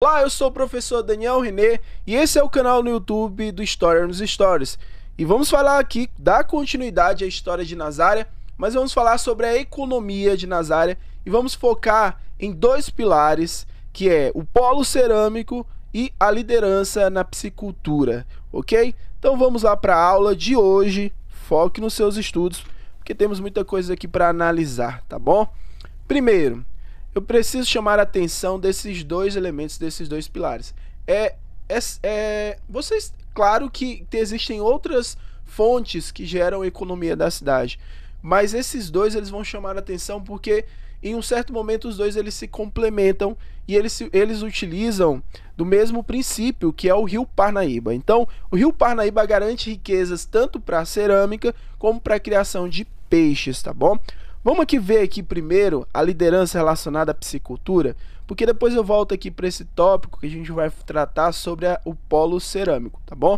Olá, eu sou o professor Daniel René e esse é o canal no YouTube do História nos Stories. E vamos falar aqui da continuidade à história de Nazaré, mas vamos falar sobre a economia de Nazaré e vamos focar em dois pilares, que é o polo cerâmico e a liderança na piscicultura, ok? Então vamos lá para a aula de hoje, foque nos seus estudos, porque temos muita coisa aqui para analisar, tá bom? Primeiro, eu preciso chamar a atenção desses dois elementos, desses dois pilares. É, é, é vocês, claro que existem outras fontes que geram economia da cidade, mas esses dois eles vão chamar a atenção porque em um certo momento os dois eles se complementam e eles, eles utilizam do mesmo princípio que é o Rio Parnaíba. Então, o Rio Parnaíba garante riquezas tanto para a cerâmica como para a criação de peixes, tá bom? Vamos aqui ver aqui primeiro a liderança relacionada à psicultura, porque depois eu volto aqui para esse tópico que a gente vai tratar sobre a, o polo cerâmico, tá bom?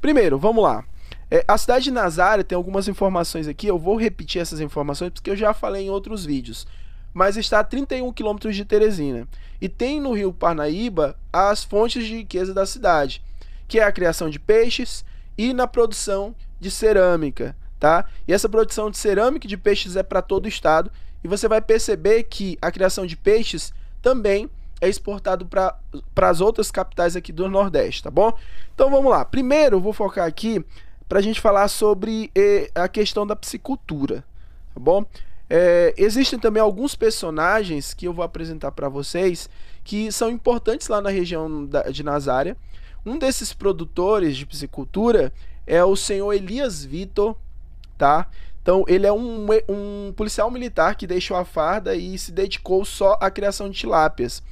Primeiro, vamos lá. É, a cidade de Nazaré tem algumas informações aqui, eu vou repetir essas informações porque eu já falei em outros vídeos. Mas está a 31 quilômetros de Teresina. E tem no rio Parnaíba as fontes de riqueza da cidade, que é a criação de peixes e na produção de cerâmica tá? E essa produção de cerâmica de peixes é para todo o estado e você vai perceber que a criação de peixes também é exportado para as outras capitais aqui do Nordeste, tá bom? Então vamos lá. Primeiro eu vou focar aqui para a gente falar sobre eh, a questão da piscicultura, tá bom? É, existem também alguns personagens que eu vou apresentar para vocês que são importantes lá na região da, de Nazária. Um desses produtores de piscicultura é o senhor Elias Vitor tá? Então, ele é um, um policial militar que deixou a farda e se dedicou só à criação de tilápias.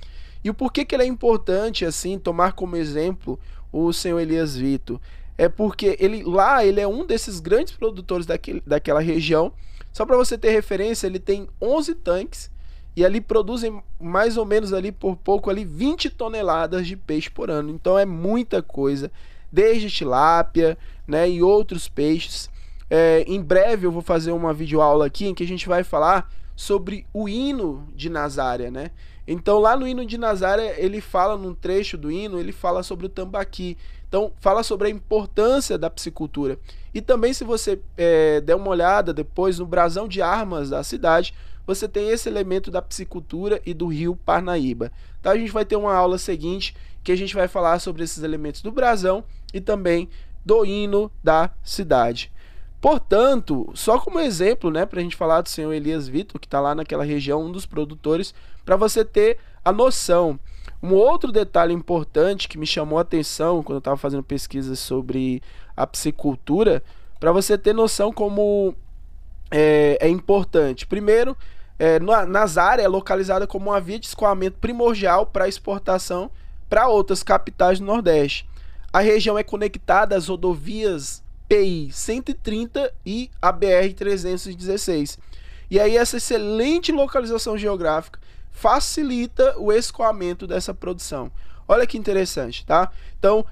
E o porquê que ele é importante, assim, tomar como exemplo o senhor Elias Vito? É porque ele lá ele é um desses grandes produtores daquele, daquela região. Só para você ter referência, ele tem 11 tanques e ali produzem mais ou menos ali por pouco ali 20 toneladas de peixe por ano. Então é muita coisa, desde tilápia, né, e outros peixes. É, em breve eu vou fazer uma videoaula aqui em que a gente vai falar sobre o hino de Nazaré, né? Então lá no hino de Nazaré ele fala num trecho do hino, ele fala sobre o tambaqui. Então fala sobre a importância da piscicultura. E também se você é, der uma olhada depois no brasão de armas da cidade, você tem esse elemento da piscicultura e do rio Parnaíba. Então a gente vai ter uma aula seguinte que a gente vai falar sobre esses elementos do brasão e também do hino da cidade. Portanto, só como exemplo, né, para a gente falar do senhor Elias Vitor, que está lá naquela região, um dos produtores, para você ter a noção. Um outro detalhe importante que me chamou a atenção quando eu estava fazendo pesquisas sobre a psicultura, para você ter noção como é, é importante. Primeiro, é, na, Nazaré é localizada como uma via de escoamento primordial para exportação para outras capitais do Nordeste. A região é conectada às rodovias PI 130 e a BR 316. E aí essa excelente localização geográfica facilita o escoamento dessa produção. Olha que interessante, tá? Então,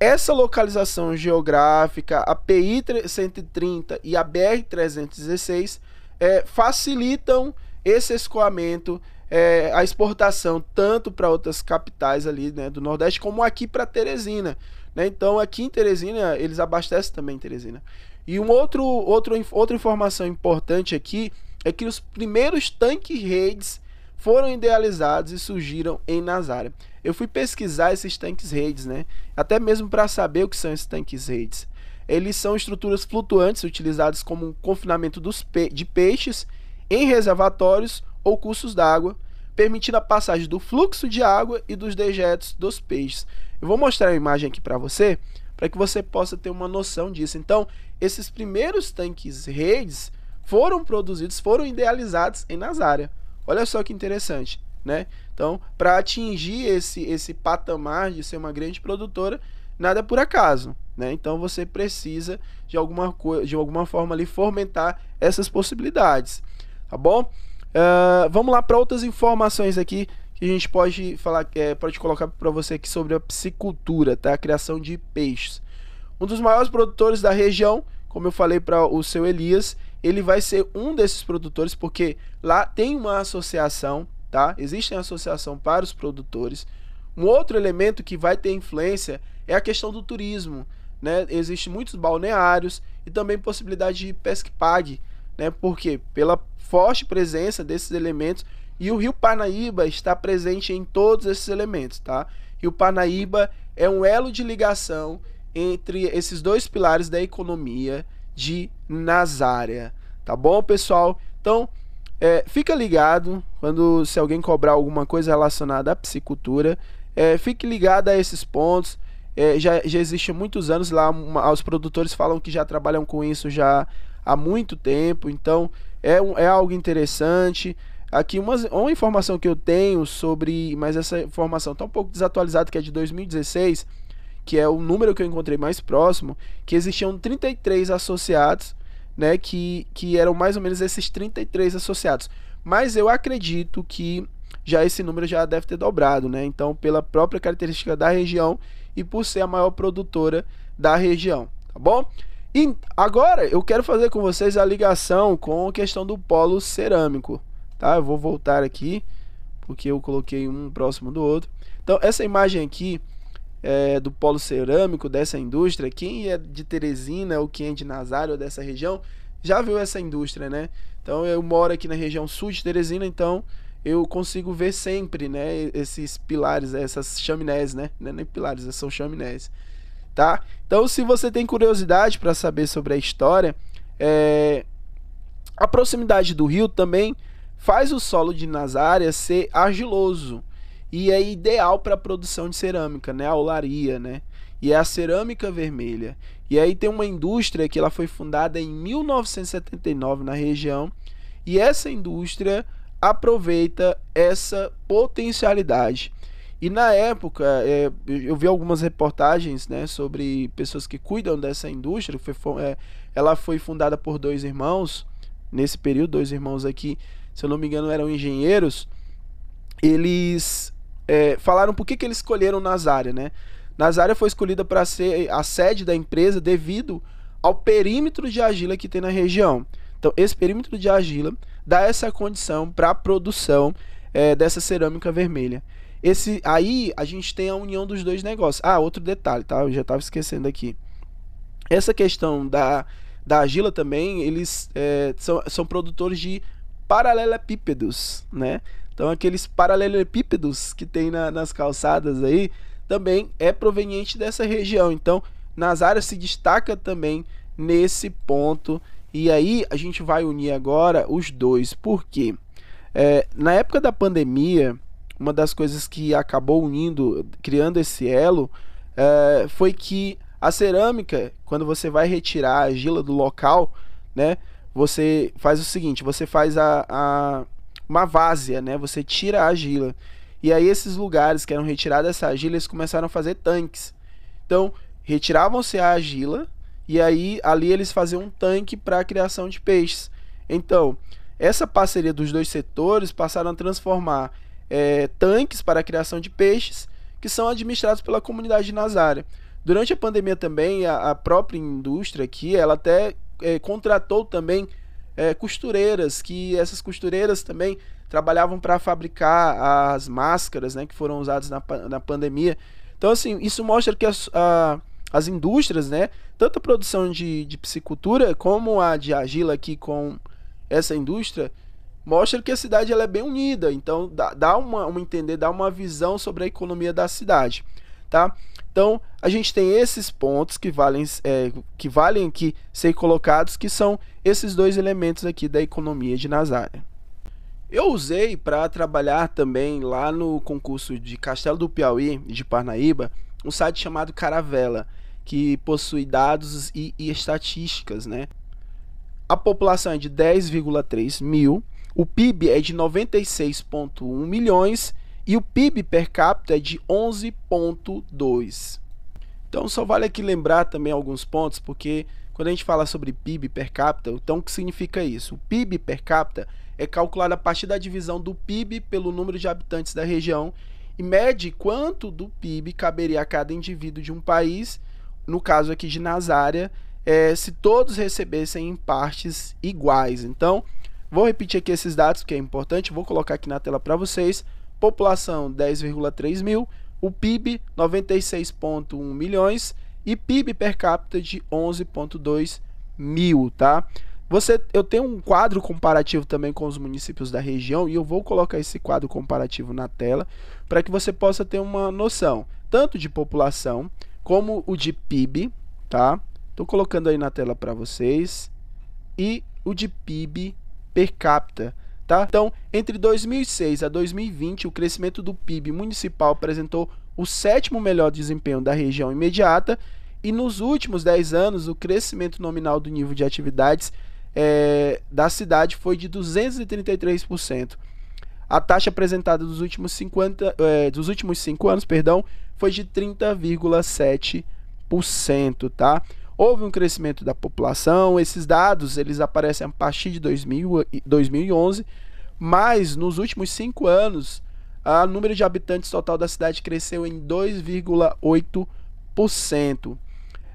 essa localização geográfica, a PI 130 e a BR 316, é, facilitam esse escoamento, é, a exportação tanto para outras capitais ali né, do Nordeste como aqui para Teresina. Né? Então aqui em Teresina, eles abastecem também Teresina. E um outro, outro, outra informação importante aqui é que os primeiros tanques redes foram idealizados e surgiram em Nazaré. Eu fui pesquisar esses tanques redes, né? Até mesmo para saber o que são esses tanques redes. Eles são estruturas flutuantes utilizadas como um confinamento dos pe de peixes em reservatórios ou cursos d'água permitindo a passagem do fluxo de água e dos dejetos dos peixes. Eu vou mostrar a imagem aqui para você, para que você possa ter uma noção disso. Então, esses primeiros tanques redes foram produzidos, foram idealizados em Nazária. Olha só que interessante, né? Então, para atingir esse esse patamar de ser uma grande produtora, nada é por acaso, né? Então você precisa de alguma coisa, de alguma forma ali fomentar essas possibilidades, tá bom? Uh, vamos lá para outras informações aqui que a gente pode falar, é, pode colocar para você aqui sobre a piscicultura, tá? A criação de peixes. Um dos maiores produtores da região, como eu falei para o seu Elias, ele vai ser um desses produtores porque lá tem uma associação, tá? Existe uma associação para os produtores. Um outro elemento que vai ter influência é a questão do turismo, né? Existem muitos balneários e também possibilidade de pesca pague né? Porque pela forte presença desses elementos e o Rio Parnaíba está presente em todos esses elementos, tá? Rio Parnaíba é um elo de ligação entre esses dois pilares da economia de Nazária, tá bom, pessoal? Então, é, fica ligado quando se alguém cobrar alguma coisa relacionada à psicultura, é, fique ligado a esses pontos. É, já, já existe muitos anos lá, uma, os produtores falam que já trabalham com isso já há muito tempo, então é, um, é algo interessante. Aqui uma, uma informação que eu tenho sobre, mas essa informação está um pouco desatualizada, que é de 2016, que é o número que eu encontrei mais próximo, que existiam 33 associados, né, que, que eram mais ou menos esses 33 associados. Mas eu acredito que já esse número já deve ter dobrado, né? Então, pela própria característica da região e por ser a maior produtora da região, tá bom? E agora eu quero fazer com vocês a ligação com a questão do polo cerâmico, tá? Eu vou voltar aqui, porque eu coloquei um próximo do outro. Então, essa imagem aqui é, do polo cerâmico dessa indústria, quem é de Teresina ou quem é de Nazário ou dessa região, já viu essa indústria, né? Então, eu moro aqui na região sul de Teresina, então eu consigo ver sempre, né, esses pilares, essas chaminés, né? Não é nem pilares, são chaminés tá? Então, se você tem curiosidade para saber sobre a história, é... a proximidade do rio também faz o solo de Nazária ser argiloso e é ideal para a produção de cerâmica, né? A olaria, né? E é a cerâmica vermelha. E aí tem uma indústria que ela foi fundada em 1979 na região e essa indústria aproveita essa potencialidade e na época, é, eu vi algumas reportagens né, sobre pessoas que cuidam dessa indústria. Foi, é, ela foi fundada por dois irmãos. Nesse período, dois irmãos aqui, se eu não me engano, eram engenheiros. Eles é, falaram por que, que eles escolheram Nazária. Né? Nazária foi escolhida para ser a sede da empresa devido ao perímetro de argila que tem na região. Então, esse perímetro de argila dá essa condição para a produção é, dessa cerâmica vermelha. Esse, aí a gente tem a união dos dois negócios. Ah, outro detalhe, tá? Eu já estava esquecendo aqui. Essa questão da, da Agila também, eles é, são, são produtores de paralelepípedos, né? Então aqueles paralelepípedos que tem na, nas calçadas aí também é proveniente dessa região. Então áreas se destaca também nesse ponto. E aí a gente vai unir agora os dois. Por quê? É, na época da pandemia, uma das coisas que acabou unindo, criando esse elo, é, foi que a cerâmica, quando você vai retirar a argila do local, né, você faz o seguinte, você faz a, a uma várzea, né, você tira a argila. E aí esses lugares que eram retirados essa argila, eles começaram a fazer tanques. Então, retiravam-se a argila e aí ali eles faziam um tanque para a criação de peixes. Então, essa parceria dos dois setores passaram a transformar é, tanques para a criação de peixes, que são administrados pela comunidade de Nazaré. Durante a pandemia também, a, a própria indústria aqui, ela até é, contratou também é, costureiras, que essas costureiras também trabalhavam para fabricar as máscaras né, que foram usadas na, na pandemia. Então, assim, isso mostra que as, a, as indústrias, né, tanto a produção de, de piscicultura como a de argila aqui com essa indústria, mostra que a cidade ela é bem unida. Então dá, dá uma, uma entender, dá uma visão sobre a economia da cidade, tá? Então a gente tem esses pontos que valem, é, que valem aqui ser colocados, que são esses dois elementos aqui da economia de Nazaré. Eu usei para trabalhar também lá no concurso de Castelo do Piauí de Parnaíba um site chamado Caravela, que possui dados e, e estatísticas, né? A população é de 10,3 mil o PIB é de 96,1 milhões e o PIB per capita é de 11,2. Então só vale aqui lembrar também alguns pontos, porque quando a gente fala sobre PIB per capita, então o que significa isso? O PIB per capita é calculado a partir da divisão do PIB pelo número de habitantes da região e mede quanto do PIB caberia a cada indivíduo de um país, no caso aqui de Nazária, é, se todos recebessem em partes iguais. Então, Vou repetir aqui esses dados que é importante, vou colocar aqui na tela para vocês. População 10,3 mil, o PIB 96,1 milhões e PIB per capita de 11,2 mil, tá? Você, eu tenho um quadro comparativo também com os municípios da região e eu vou colocar esse quadro comparativo na tela para que você possa ter uma noção tanto de população como o de PIB, tá? Estou colocando aí na tela para vocês e o de PIB per capita. Tá? Então, entre 2006 a 2020, o crescimento do PIB municipal apresentou o sétimo melhor desempenho da região imediata, e nos últimos 10 anos, o crescimento nominal do nível de atividades é, da cidade foi de 233%. A taxa apresentada dos últimos 50, é, eh, dos últimos 5 anos, perdão, foi de 30,7%, tá? houve um crescimento da população. Esses dados eles aparecem a partir de 2000, 2011, eh, mas nos últimos cinco anos, o número de habitantes total da cidade cresceu em 2,8%.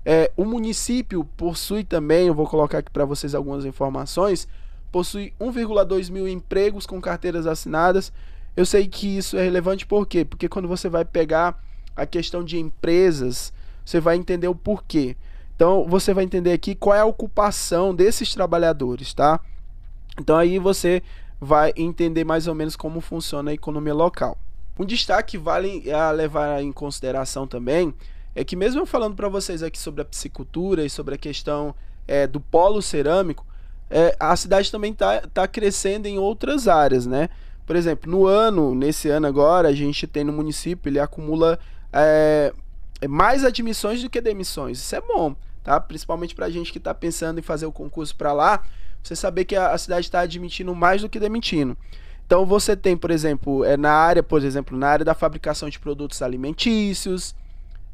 É, o município possui também, eu vou colocar aqui para vocês algumas informações, possui 1,2 mil empregos com carteiras assinadas. Eu sei que isso é relevante por quê? Porque quando você vai pegar a questão de empresas, você vai entender o porquê. Então você vai entender aqui qual é a ocupação desses trabalhadores, tá? Então aí você vai entender mais ou menos como funciona a economia local. Um destaque vale a levar em consideração também é que mesmo eu falando para vocês aqui sobre a piscicultura e sobre a questão é, do polo cerâmico, é, a cidade também está tá crescendo em outras áreas, né? Por exemplo, no ano, nesse ano agora, a gente tem no município, ele acumula é, é mais admissões do que demissões. Isso é bom, tá? Principalmente pra gente que tá pensando em fazer o concurso para lá, você saber que a, cidade está admitindo mais do que demitindo. Então você tem, por exemplo, é na área, por exemplo, na área da fabricação de produtos alimentícios,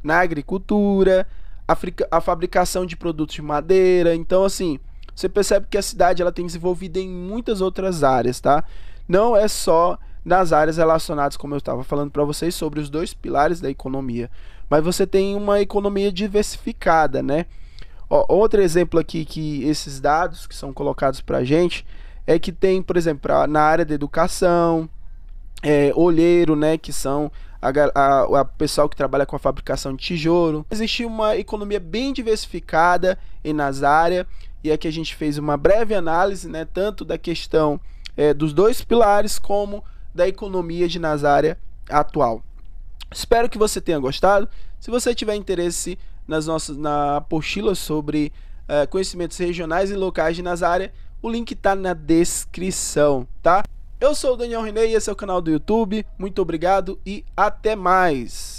na agricultura, a, a fabricação de produtos de madeira. Então, assim, você percebe que a cidade ela tem desenvolvido em muitas outras áreas, tá? Não é só nas áreas relacionadas, como eu estava falando para vocês, sobre os dois pilares da economia. Mas você tem uma economia diversificada, né? Ó, outro exemplo aqui que esses dados que são colocados para a gente é que tem, por exemplo, pra, na área da educação, é, olheiro, né, que são a, a, a, pessoal que trabalha com a fabricação de tijolo. Existe uma economia bem diversificada em áreas e aqui a gente fez uma breve análise, né, tanto da questão é, dos dois pilares como da economia de Nazária atual. Espero que você tenha gostado. Se você tiver interesse nas nossas, na apostila sobre uh, conhecimentos regionais e locais de Nazária, o link está na descrição, tá? Eu sou o Daniel Rinei e esse é o canal do YouTube. Muito obrigado e até mais!